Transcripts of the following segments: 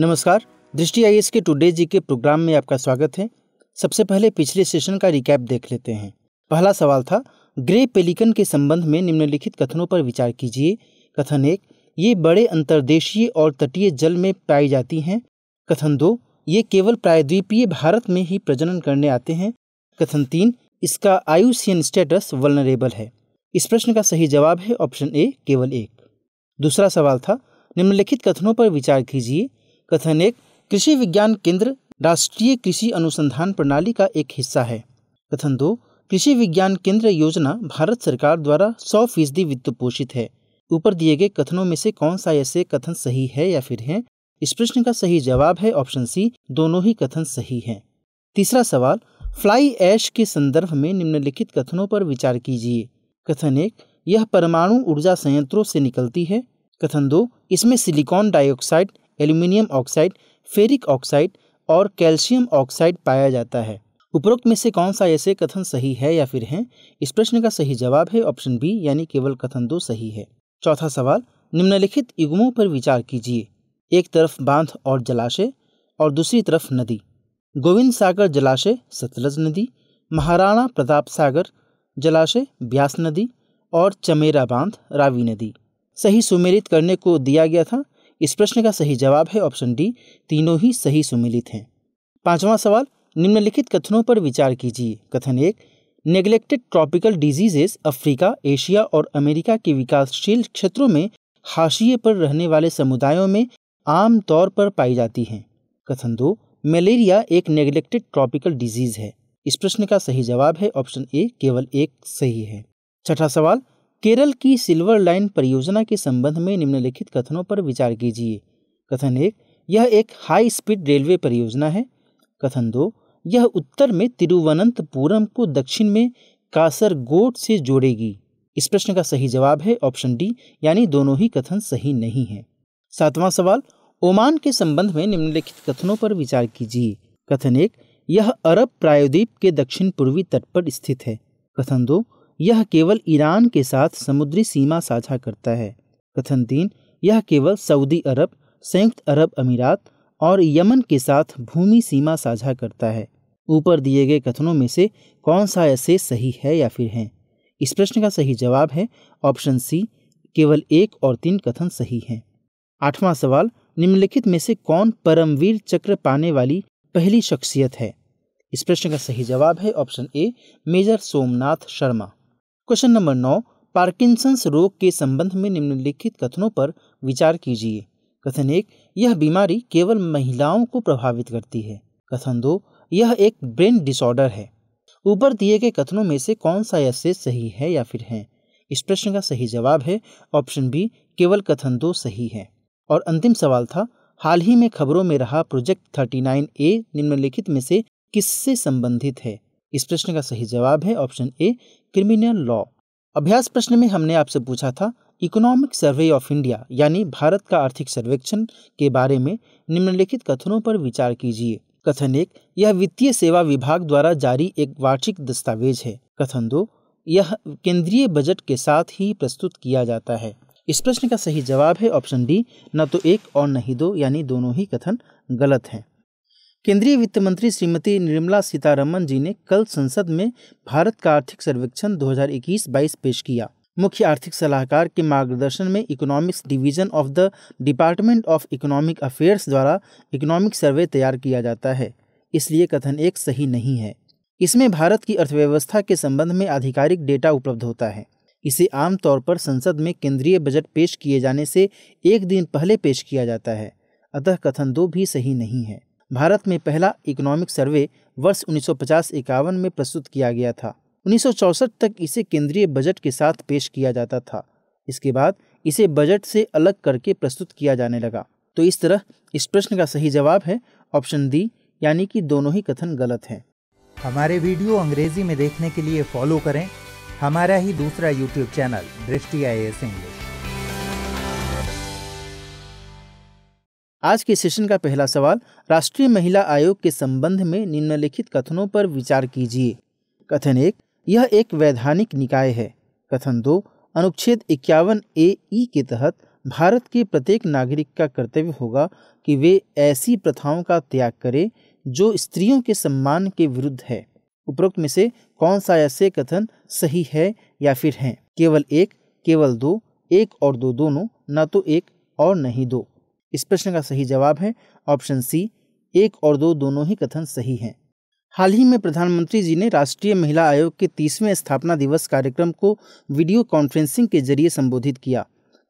नमस्कार दृष्टि I S के टुडे जी के प्रोग्राम में आपका स्वागत है सबसे पहले पिछले सेशन का रिकैप देख लेते हैं पहला सवाल था ग्रे पेलिकन के संबंध में निम्नलिखित कथनों पर विचार कीजिए कथन एक ये बड़े अंतर्देशीय और तटीय जल में पाई जाती हैं कथन दो ये केवल प्रायद्वीपीय भारत में ही प्रजनन करने आते हैं कथन तीन इसका आयुषियन स्टेटस वलनरेबल है इस प्रश्न का सही जवाब है ऑप्शन ए केवल एक दूसरा सवाल था निम्नलिखित कथनों पर विचार कीजिए कथन एक कृषि विज्ञान केंद्र राष्ट्रीय कृषि अनुसंधान प्रणाली का एक हिस्सा है कथन दो कृषि विज्ञान केंद्र योजना भारत सरकार द्वारा सौ फीसदी वित्त पोषित है ऊपर दिए गए कथनों में से कौन सा ऐसे कथन सही है या फिर है इस प्रश्न का सही जवाब है ऑप्शन सी दोनों ही कथन सही हैं तीसरा सवाल फ्लाई ऐश के संदर्भ में निम्नलिखित कथनों पर विचार कीजिए कथन एक यह परमाणु ऊर्जा संयंत्रों से निकलती है कथन दो इसमें silicon dioxide aluminium oxide ferric oxide और कैल्शियम ऑक्साइड पाया जाता है उपरोक्त में से कौन सा ऐसे कथन सही है या फिर है इस प्रश्न का सही जवाब है ऑप्शन बी यानी केवल कथन दो सही है चौथा सवाल निम्नलिखित युगमों पर विचार कीजिए एक तरफ बांध और जलाशय और दूसरी तरफ नदी गोविंद सागर जलाशय सतलज नदी महाराणा प्रताप सागर जलाशय ब्यास नदी और चमेरा बांध रावी नदी सही सुमेरित करने को दिया गया था इस प्रश्न का सही जवाब है ऑप्शन डी तीनों ही सही सुमिलित हैं पांचवा सवाल निम्नलिखित कथनों पर विचार कीजिए कथन एक neglected tropical diseases Africa Asia और अमेरिका के विकासशील क्षेत्रों में हाशिए पर रहने वाले समुदायों में आम तौर पर पाई जाती हैं कथन दो मलेरिया एक नेग्लेक्टेड ट्रॉपिकल डिजीज है इस प्रश्न का सही जवाब है ऑप्शन ए केवल एक सही है छठा सवाल केरल की सिल्वर लाइन परियोजना के संबंध में निम्नलिखित कथनों पर विचार कीजिए कथन एक यह एक हाई स्पीड रेलवे परियोजना है कथन दो यह उत्तर में तिरुवनंतपुरम को दक्षिण में कासरगोड से जोड़ेगी इस प्रश्न का सही जवाब है ऑप्शन डी यानी दोनों ही कथन सही नहीं है सातवां सवाल ओमान के संबंध में निम्नलिखित कथनों पर विचार कीजिए कथन एक यह अरब प्रायद्वीप के दक्षिण पूर्वी तट पर स्थित है कथन दो यह केवल ईरान के साथ समुद्री सीमा साझा करता है कथन तीन यह केवल सऊदी अरब संयुक्त अरब अमीरात और यमन के साथ भूमि सीमा साझा करता है ऊपर दिए गए कथनों में से कौन सा ऐसे सही है या फिर हैं इस प्रश्न का सही जवाब है ऑप्शन सी केवल एक और तीन कथन सही हैं आठवां सवाल निम्नलिखित में से कौन परमवीर चक्र पाने वाली पहली शख्सियत है इस प्रश्न का सही जवाब है option A major Somnath Sharma question number नौ पार्किंसंस रोग के संबंध में निम्नलिखित कथनों पर विचार कीजिए कथन एक यह बीमारी केवल महिलाओं को प्रभावित करती है कथन दो यह एक ब्रेन डिसऑर्डर है ऊपर दिए गए कथनों में से कौन सा ऐसे सही है या फिर है इस प्रश्न का सही जवाब है ऑप्शन बी केवल कथन दो सही है और अंतिम सवाल था हाल ही में खबरों में रहा प्रोजेक्ट थर्टी नाइन ए निम्नलिखित में से किससे संबंधित है इस प्रश्न का सही जवाब है ऑप्शन ए क्रिमिनल लॉ अभ्यास प्रश्न में हमने आपसे पूछा था इकोनॉमिक सर्वे ऑफ इंडिया यानी भारत का आर्थिक सर्वेक्षण के बारे में निम्नलिखित कथनों पर विचार कीजिए कथन एक यह वित्तीय सेवा विभाग द्वारा जारी एक वार्षिक दस्तावेज है कथन दो यह केंद्रीय बजट के साथ ही प्रस्तुत किया जाता है इस प्रश्न का सही जवाब है ऑप्शन डी न तो एक और न ही दो यानी दोनों ही कथन गलत हैं केंद्रीय वित्त मंत्री श्रीमती निर्मला सीतारमन जी ने कल संसद में भारत का आर्थिक सर्वेक्षण 2021-22 पेश किया मुख्य आर्थिक सलाहकार के मार्गदर्शन में economics division of the department of economic affairs द्वारा इकोनॉमिक सर्वे तैयार किया जाता है इसलिए कथन एक सही नहीं है इसमें भारत की अर्थव्यवस्था के संबंध में आधिकारिक डेटा उपलब्ध होता है इसे आमतौर पर संसद में केंद्रीय बजट पेश किए जाने से एक दिन पहले पेश किया जाता है अतः कथन दो भी सही नहीं है भारत में पहला इकोनॉमिक सर्वे वर्ष उन्नीस सौ में प्रस्तुत किया गया था उन्नीस तक इसे केंद्रीय बजट के साथ पेश किया जाता था इसके बाद इसे बजट से अलग करके प्रस्तुत किया जाने लगा तो इस तरह इस प्रश्न का सही जवाब है ऑप्शन डी यानी कि दोनों ही कथन गलत हैं हमारे वीडियो अंग्रेजी में देखने के लिए फॉलो करें हमारा ही दूसरा यूट्यूब चैनल दृष्टि आई इंग्लिश आज के सेशन का पहला सवाल राष्ट्रीय महिला आयोग के संबंध में निम्नलिखित कथनों पर विचार कीजिए कथन एक यह एक वैधानिक निकाय है कथन दो अनुच्छेद इक्यावन ए ई के तहत भारत के प्रत्येक नागरिक का कर्तव्य होगा कि वे ऐसी प्रथाओं का त्याग करें जो स्त्रियों के सम्मान के विरुद्ध है उपरोक्त में से कौन सा ऐसे कथन सही है या फिर है केवल एक केवल दो एक और दो दोनों न तो एक और नहीं दो इस प्रश्न का सही जवाब है ऑप्शन सी एक और दो दोनों ही कथन सही हैं हाल ही में प्रधानमंत्री जी ने राष्ट्रीय महिला आयोग के तीसवें स्थापना दिवस कार्यक्रम को वीडियो कॉन्फ्रेंसिंग के जरिए संबोधित किया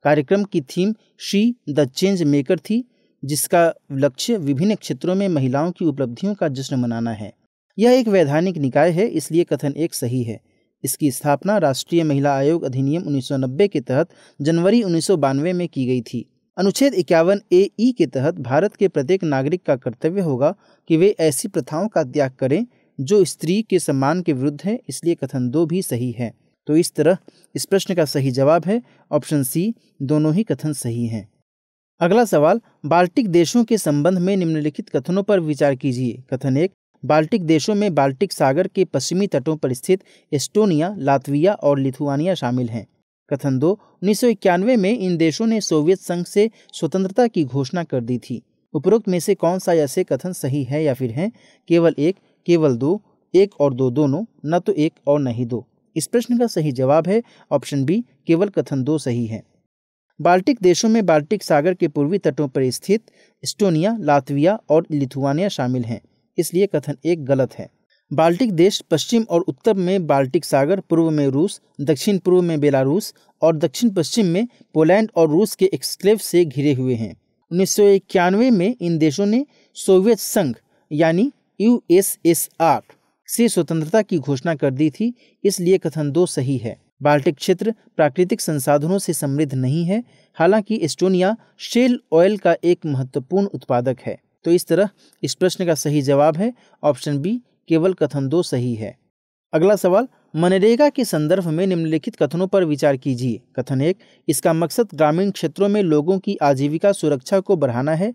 कार्यक्रम की theme she the change maker थी जिसका लक्ष्य विभिन्न क्षेत्रों में महिलाओं की उपलब्धियों का जश्न मनाना है यह एक वैधानिक निकाय है इसलिए कथन एक सही है इसकी स्थापना राष्ट्रीय महिला आयोग अधिनियम 1990 के तहत जनवरी उन्नीस में की गई थी अनुच्छेद इक्यावन ए ई के तहत भारत के प्रत्येक नागरिक का कर्तव्य होगा कि वे ऐसी प्रथाओं का त्याग करें जो स्त्री के सम्मान के विरुद्ध है इसलिए कथन दो भी सही है तो इस तरह इस प्रश्न का सही जवाब है ऑप्शन सी दोनों ही कथन सही हैं अगला सवाल बाल्टिक देशों के संबंध में निम्नलिखित कथनों पर विचार कीजिए कथन एक बाल्टिक देशों में बाल्टिक सागर के पश्चिमी तटों पर स्थित एस्टोनिया लातविया और लिथुआनिया शामिल हैं कथन दो उन्नीस में इन देशों ने सोवियत संघ से स्वतंत्रता की घोषणा कर दी थी उपरोक्त में से कौन सा ऐसे कथन सही है या फिर है केवल एक केवल दो एक और दो दोनों न तो एक और न ही दो इस प्रश्न का सही जवाब है ऑप्शन बी केवल कथन दो सही है बाल्टिक देशों में बाल्टिक सागर के पूर्वी तटों पर स्थित इस्टोनिया लातविया और लिथुआनिया शामिल हैं इसलिए कथन एक गलत है बाल्टिक देश पश्चिम और उत्तर में बाल्टिक सागर पूर्व में रूस दक्षिण पूर्व में बेलारूस और दक्षिण पश्चिम में पोलैंड और रूस के एक्सक्लेव से घिरे हुए हैं उन्नीस में इन देशों ने सोवियत संघ यानी यूएसएसआर से स्वतंत्रता की घोषणा कर दी थी इसलिए कथन दो सही है बाल्टिक क्षेत्र प्राकृतिक संसाधनों से समृद्ध नहीं है हालांकि एस्टोनिया शेल ऑयल का एक महत्वपूर्ण उत्पादक है तो इस तरह इस प्रश्न का सही जवाब है ऑप्शन बी केवल कथन दो सही है अगला सवाल मनरेगा के संदर्भ में निम्नलिखित कथनों पर विचार कीजिए कथन एक इसका मकसद ग्रामीण क्षेत्रों में लोगों की आजीविका सुरक्षा को बढ़ाना है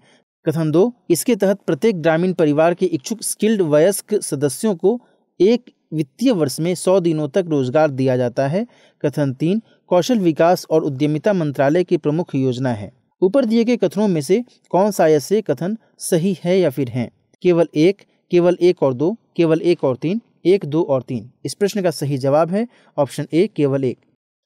कथन दो इसके तहत प्रत्येक ग्रामीण परिवार के इच्छुक स्किल्ड वयस्क सदस्यों को एक वित्तीय वर्ष में सौ दिनों तक रोजगार दिया जाता है कथन तीन कौशल विकास और उद्यमिता मंत्रालय की प्रमुख योजना है ऊपर दिए गए कथनों में से कौन सा ऐसे कथन सही है या फिर है केवल एक केवल एक और दो केवल एक और तीन एक दो और तीन इस प्रश्न का सही जवाब है ऑप्शन ए केवल एक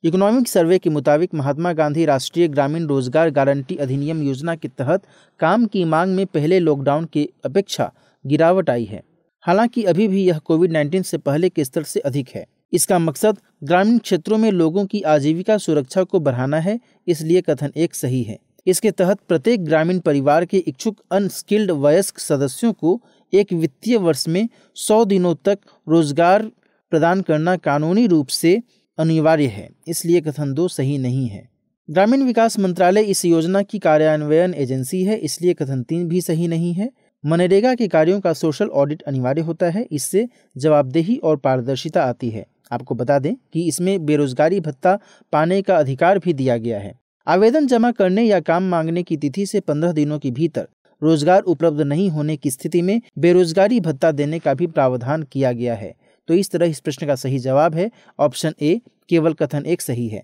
इकोनॉमिक सर्वे के मुताबिक महात्मा गांधी राष्ट्रीय ग्रामीण रोजगार गारंटी अधिनियम योजना के तहत काम की मांग में पहले लॉकडाउन की अपेक्षा गिरावट आई है हालांकि अभी भी यह कोविड 19 से पहले के स्तर से अधिक है इसका मकसद ग्रामीण क्षेत्रों में लोगों की आजीविका सुरक्षा को बढ़ाना है इसलिए कथन एक सही है इसके तहत प्रत्येक ग्रामीण परिवार के इच्छुक अनस्किल्ड वयस्क सदस्यों को एक वित्तीय वर्ष में सौ दिनों तक रोजगार प्रदान करना कानूनी रूप से अनिवार्य है इसलिए कथन दो सही नहीं है ग्रामीण विकास मंत्रालय इस योजना की कार्यान्वयन एजेंसी है इसलिए कथन तीन भी सही नहीं है मनरेगा के कार्यों का सोशल ऑडिट अनिवार्य होता है इससे जवाबदेही और पारदर्शिता आती है आपको बता दें कि इसमें बेरोजगारी भत्ता पाने का अधिकार भी दिया गया है आवेदन जमा करने या काम मांगने की तिथि से पंद्रह दिनों के भीतर रोजगार उपलब्ध नहीं होने की स्थिति में बेरोजगारी भत्ता देने का भी प्रावधान किया गया है तो इस तरह इस प्रश्न का सही जवाब है ऑप्शन ए केवल कथन एक सही है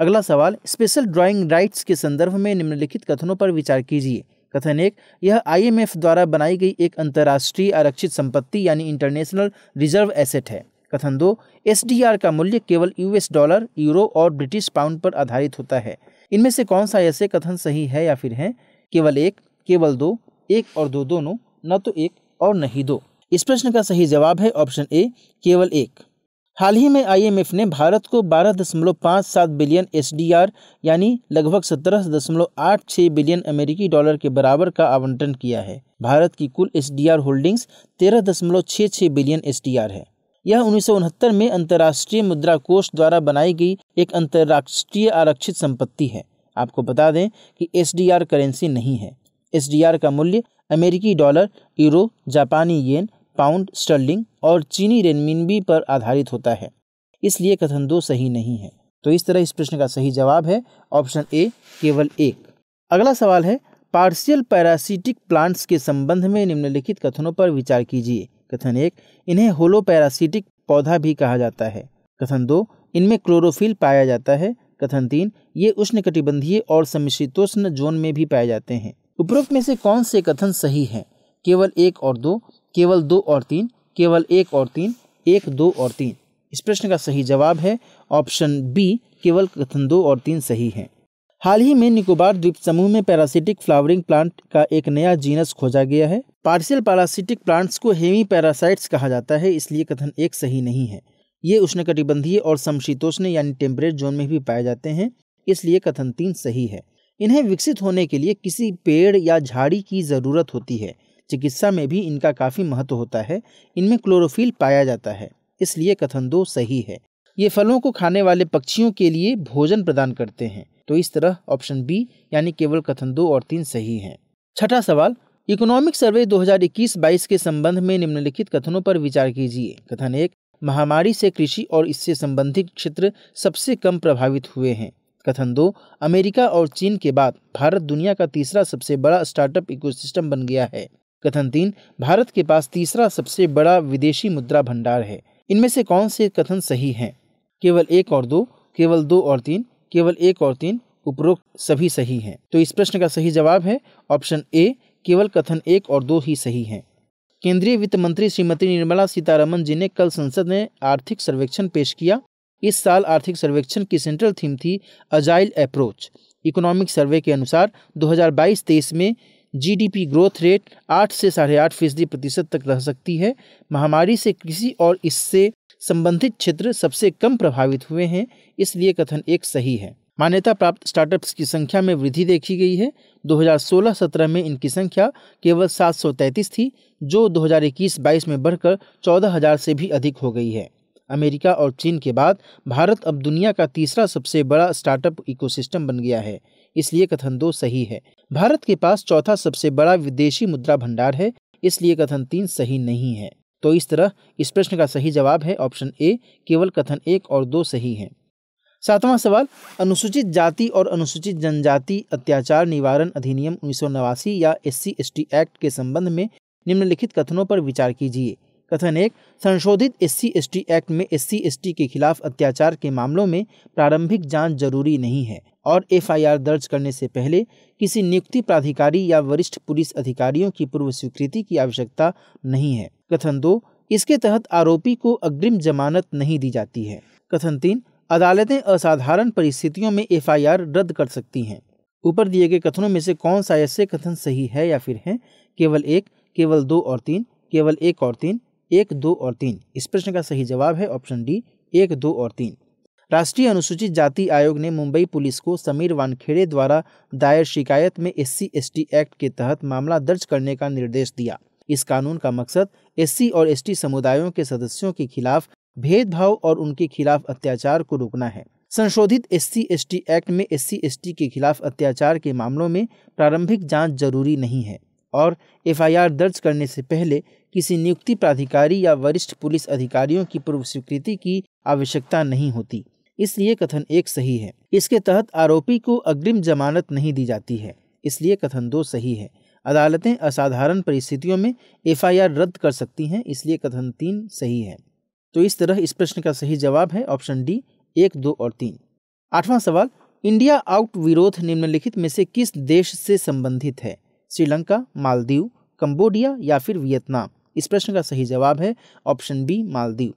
अगला सवाल स्पेशल ड्राइंग राइट्स के संदर्भ में निम्नलिखित कथनों पर विचार कीजिए कथन एक यह आईएमएफ द्वारा बनाई गई एक अंतर्राष्ट्रीय आरक्षित संपत्ति यानी इंटरनेशनल रिजर्व एसेट है कथन दो एस का मूल्य केवल यूएस डॉलर यूरो और ब्रिटिश पाउंड पर आधारित होता है इनमें से कौन सा ऐसे कथन सही है या फिर है केवल एक केवल दो एक और दो दोनों न तो एक और न ही दो इस प्रश्न का सही जवाब है ऑप्शन ए केवल एक हाल ही में आईएमएफ ने भारत को 12.57 बिलियन एसडीआर यानी लगभग 17.86 बिलियन अमेरिकी डॉलर के बराबर का आवंटन किया है भारत की कुल एसडीआर होल्डिंग्स 13.66 बिलियन एसडीआर है यह उन्नीस में अंतर्राष्ट्रीय मुद्रा कोष द्वारा बनाई गई एक अंतर्राष्ट्रीय आरक्षित संपत्ति है आपको बता दें कि एस करेंसी नहीं है एसडीआर का मूल्य अमेरिकी डॉलर यूरो जापानी येन पाउंड स्टर्लिंग और चीनी रेनमिनबी पर आधारित होता है इसलिए कथन दो सही नहीं है तो इस तरह इस प्रश्न का सही जवाब है ऑप्शन ए केवल एक अगला सवाल है पार्शियल पैरासिटिक प्लांट्स के संबंध में निम्नलिखित कथनों पर विचार कीजिए कथन एक इन्हें होलो पैरासिटिक पौधा भी कहा जाता है कथन दो इनमें क्लोरोफिल पाया जाता है कथन तीन ये उष्णकटिबंधीय और समिश्रितोष्ण जोन में भी पाए जाते हैं उपरोक्त में से कौन से कथन सही है केवल एक और दो केवल दो और तीन केवल एक और तीन एक दो और तीन इस प्रश्न का सही जवाब है ऑप्शन बी केवल कथन दो और तीन सही है हाल ही में निकोबार द्वीप समूह में पैरासिटिक फ्लावरिंग प्लांट का एक नया जीनस खोजा गया है पार्शियल पैरासिटिक प्लांट्स को हेमी पैरासाइट्स कहा जाता है इसलिए कथन एक सही नहीं है ये उष्णकटिबंधीय और समशीतोष्ण यानी टेम्परेट जोन में भी पाए जाते हैं इसलिए कथन तीन सही है इन्हें विकसित होने के लिए किसी पेड़ या झाड़ी की ज़रूरत होती है चिकित्सा में भी इनका काफ़ी महत्व होता है इनमें क्लोरोफिल पाया जाता है इसलिए कथन दो सही है ये फलों को खाने वाले पक्षियों के लिए भोजन प्रदान करते हैं तो इस तरह ऑप्शन बी यानी केवल कथन दो और तीन सही हैं छठा सवाल इकोनॉमिक सर्वे 2021-22 के संबंध में निम्नलिखित कथनों पर विचार कीजिए कथन एक महामारी से कृषि और इससे संबंधित क्षेत्र सबसे कम प्रभावित हुए हैं कथन दो अमेरिका और चीन के बाद भारत दुनिया का तीसरा सबसे बड़ा स्टार्टअप इकोसिस्टम बन गया है कथन तीन भारत के पास तीसरा सबसे बड़ा विदेशी मुद्रा भंडार है इनमें से कौन से कथन सही हैं केवल एक और दो केवल दो और तीन केवल एक और तीन उपरोक्त सभी सही हैं तो इस प्रश्न का सही जवाब है ऑप्शन ए केवल कथन एक और दो ही सही हैं केंद्रीय वित्त मंत्री श्रीमती निर्मला सीतारमन जी ने कल संसद में आर्थिक सर्वेक्षण पेश किया इस साल आर्थिक सर्वेक्षण की सेंट्रल थीम थी अजाइल अप्रोच इकोनॉमिक सर्वे के अनुसार 2022-23 में जीडीपी ग्रोथ रेट 8 से साढ़े आठ फीसदी प्रतिशत तक रह सकती है महामारी से कृषि और इससे संबंधित क्षेत्र सबसे कम प्रभावित हुए हैं इसलिए कथन एक सही है मान्यता प्राप्त स्टार्टअप्स की संख्या में वृद्धि देखी गई है 2016-17 में इनकी संख्या केवल 733 थी जो 2021-22 में बढ़कर 14,000 से भी अधिक हो गई है अमेरिका और चीन के बाद भारत अब दुनिया का तीसरा सबसे बड़ा स्टार्टअप इकोसिस्टम बन गया है इसलिए कथन दो सही है भारत के पास चौथा सबसे बड़ा विदेशी मुद्रा भंडार है इसलिए कथन तीन सही नहीं है तो इस तरह इस प्रश्न का सही जवाब है ऑप्शन ए केवल कथन एक और दो सही है सातवां सवाल अनुसूचित जाति और अनुसूचित जनजाति अत्याचार निवारण अधिनियम उन्नीस या एस सी एक्ट के संबंध में निम्नलिखित कथनों पर विचार कीजिए कथन एक संशोधित एस सी एक्ट में एस सी के खिलाफ अत्याचार के मामलों में प्रारंभिक जांच जरूरी नहीं है और एफआईआर दर्ज करने से पहले किसी नियुक्ति प्राधिकारी या वरिष्ठ पुलिस अधिकारियों की पूर्व स्वीकृति की आवश्यकता नहीं है कथन दो इसके तहत आरोपी को अग्रिम जमानत नहीं दी जाती है कथन तीन अदालतें असाधारण परिस्थितियों में एफ रद्द कर सकती हैं ऊपर दिए गए कथनों में से कौन सा ऐसे कथन सही है या फिर है केवल एक केवल दो और तीन केवल एक और तीन एक दो और तीन इस प्रश्न का सही जवाब है ऑप्शन डी एक दो और तीन राष्ट्रीय अनुसूचित जाति आयोग ने मुंबई पुलिस को समीर वानखेड़े द्वारा दायर शिकायत में एस सी एक्ट के तहत मामला दर्ज करने का निर्देश दिया इस कानून का मकसद एस और एस समुदायों के सदस्यों के खिलाफ भेदभाव और उनके खिलाफ अत्याचार को रोकना है संशोधित एस सी एक्ट में एस सी के खिलाफ अत्याचार के मामलों में प्रारंभिक जांच जरूरी नहीं है और एफआईआर दर्ज करने से पहले किसी नियुक्ति प्राधिकारी या वरिष्ठ पुलिस अधिकारियों की पूर्व स्वीकृति की आवश्यकता नहीं होती इसलिए कथन एक सही है इसके तहत आरोपी को अग्रिम जमानत नहीं दी जाती है इसलिए कथन दो सही है अदालतें असाधारण परिस्थितियों में एफआईआर रद्द कर सकती हैं इसलिए कथन तीन सही है तो इस तरह इस प्रश्न का सही जवाब है ऑप्शन डी एक दो और तीन आठवां सवाल इंडिया आउट विरोध निम्नलिखित में से किस देश से संबंधित है श्रीलंका मालदीव कंबोडिया या फिर वियतनाम इस प्रश्न का सही जवाब है ऑप्शन बी मालदीव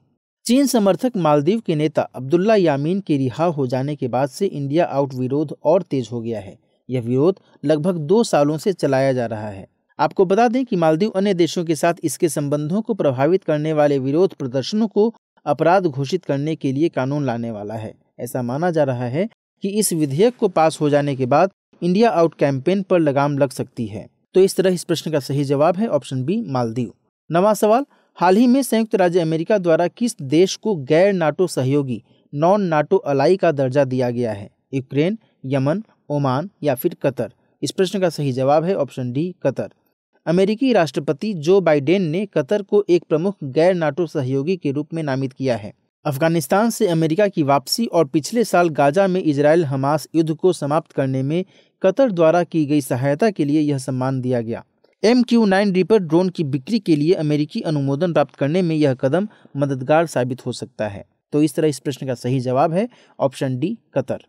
चीन समर्थक मालदीव के नेता अब्दुल्ला यामीन के रिहा हो जाने के बाद से इंडिया आउट विरोध और तेज हो गया है यह विरोध लगभग दो सालों से चलाया जा रहा है आपको बता दें कि मालदीव अन्य देशों के साथ इसके संबंधों को प्रभावित करने वाले विरोध प्रदर्शनों को अपराध घोषित करने के लिए कानून लाने वाला है ऐसा माना जा रहा है कि इस विधेयक को पास हो जाने के बाद इंडिया आउट कैंपेन पर लगाम लग सकती है तो इस तरह इस प्रश्न का सही जवाब है ऑप्शन बी मालदीव नवा सवाल हाल ही में संयुक्त राज्य अमेरिका द्वारा किस देश को गैर नाटो सहयोगी नॉन नाटो अलाई का दर्जा दिया गया है यूक्रेन यमन ओमान या फिर कतर इस प्रश्न का सही जवाब है ऑप्शन डी कतर अमेरिकी राष्ट्रपति जो बाइडेन ने कतर को एक प्रमुख गैर नाटो सहयोगी के रूप में नामित किया है अफगानिस्तान से अमेरिका की वापसी और पिछले साल गाजा में इसराइल हमास युद्ध को समाप्त करने में कतर द्वारा की गई सहायता के लिए यह सम्मान दिया गया M Q nine Reaper drone की बिक्री के लिए अमेरिकी अनुमोदन प्राप्त करने में यह कदम मददगार साबित हो सकता है तो इस तरह इस प्रश्न का सही जवाब है ऑप्शन डी कतर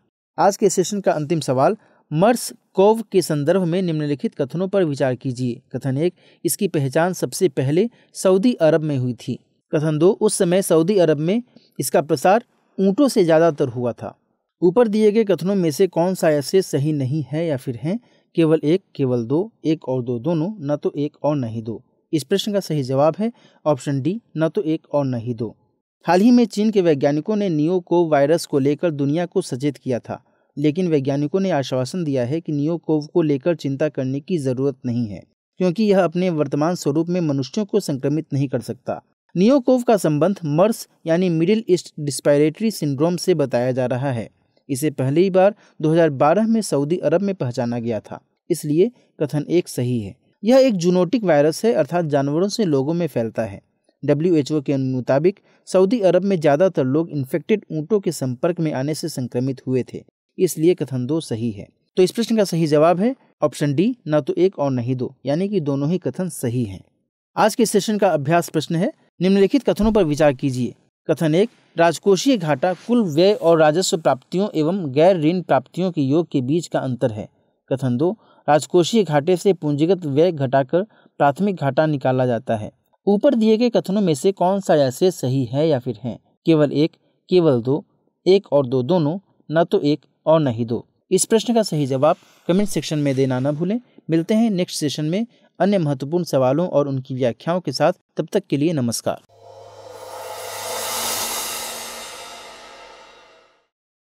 आज के सेशन का अंतिम सवाल मर्स कोव के संदर्भ में निम्नलिखित कथनों पर विचार कीजिए कथन एक इसकी पहचान सबसे पहले सऊदी अरब में हुई थी कथन दो उस समय सऊदी अरब में इसका प्रसार ऊँटों से ज़्यादातर हुआ था ऊपर दिए गए कथनों में से कौन सा ऐसे सही नहीं है या फिर है केवल एक केवल दो एक और दो दोनों न तो एक और न ही दो इस प्रश्न का सही जवाब है ऑप्शन डी न तो एक और न ही दो हाल ही में चीन के वैज्ञानिकों ने नियो को वायरस को लेकर दुनिया को सचेत किया था लेकिन वैज्ञानिकों ने आश्वासन दिया है कि नियोकोव को लेकर चिंता करने की ज़रूरत नहीं है क्योंकि यह अपने वर्तमान स्वरूप में मनुष्यों को संक्रमित नहीं कर सकता नियोकोव का संबंध मर्स यानी मिडिल ईस्ट डिस्पायरेटरी सिंड्रोम से बताया जा रहा है इसे पहली बार 2012 में सऊदी अरब में पहचाना गया था इसलिए कथन एक सही है यह एक जूनोटिक वायरस है अर्थात जानवरों से लोगों में फैलता है डब्ल्यू के मुताबिक सऊदी अरब में ज़्यादातर लोग इन्फेक्टेड ऊँटों के संपर्क में आने से संक्रमित हुए थे इसलिए कथन दो सही है तो इस प्रश्न का सही जवाब है ऑप्शन डी ना तो एक और नहीं दो यानी कि दोनों ही कथन सही हैं आज के सेशन का अभ्यास प्रश्न है निम्नलिखित कथनों पर विचार कीजिए कथन एक राजकोषीय घाटा कुल व्यय और राजस्व प्राप्तियों एवं गैर ऋण प्राप्तियों के योग के बीच का अंतर है कथन दो राजकोषीय घाटे से पूंजीगत व्यय घटाकर प्राथमिक घाटा निकाला जाता है ऊपर दिए गए कथनों में से कौन सा ऐसे सही है या फिर है केवल एक केवल दो एक और दो दोनों न तो एक और न ही दो इस प्रश्न का सही जवाब कमेंट सेक्शन में देना न भूलें मिलते हैं नेक्स्ट सेशन में अन्य महत्वपूर्ण सवालों और उनकी व्याख्याओं के साथ तब तक के लिए नमस्कार